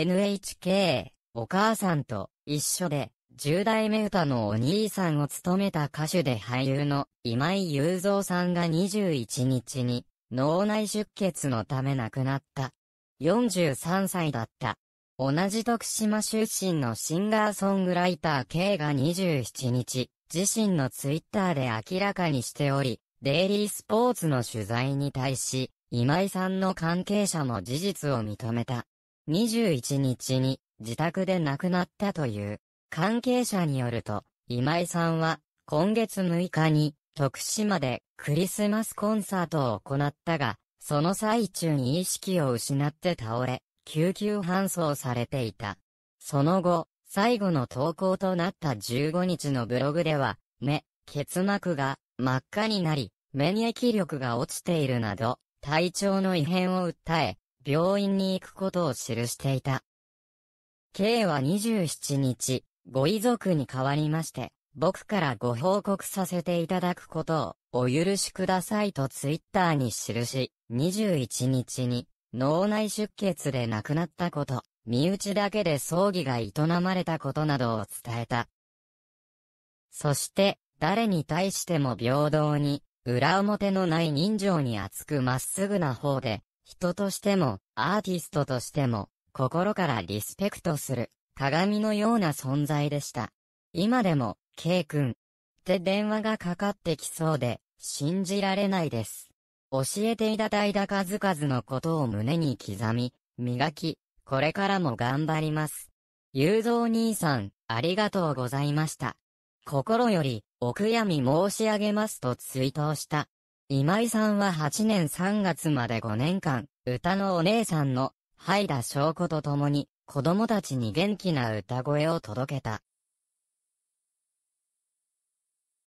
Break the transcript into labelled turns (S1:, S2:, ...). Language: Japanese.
S1: NHK、お母さんと一緒で、10代目歌のお兄さんを務めた歌手で俳優の今井雄三さんが21日に脳内出血のため亡くなった。43歳だった。同じ徳島出身のシンガーソングライター K が27日、自身のツイッターで明らかにしており、デイリースポーツの取材に対し、今井さんの関係者も事実を認めた。21日に自宅で亡くなったという。関係者によると、今井さんは今月6日に徳島でクリスマスコンサートを行ったが、その最中に意識を失って倒れ、救急搬送されていた。その後、最後の投稿となった15日のブログでは、目、結膜が真っ赤になり、免疫力が落ちているなど、体調の異変を訴え、病院に行くことを記していた。K は27日、ご遺族に代わりまして、僕からご報告させていただくことをお許しくださいとツイッターに記し、21日に脳内出血で亡くなったこと、身内だけで葬儀が営まれたことなどを伝えた。そして、誰に対しても平等に、裏表のない人情に厚くまっすぐな方で、人としても、アーティストとしても、心からリスペクトする、鏡のような存在でした。今でも、K 君、って電話がかかってきそうで、信じられないです。教えていただいた数々のことを胸に刻み、磨き、これからも頑張ります。ゆうぞう兄さん、ありがとうございました。心より、お悔やみ申し上げますと追悼した。今井さんは8年3月まで5年間、歌のお姉さんの、ハイダ翔子と共に、子供たちに元気な歌声を届けた。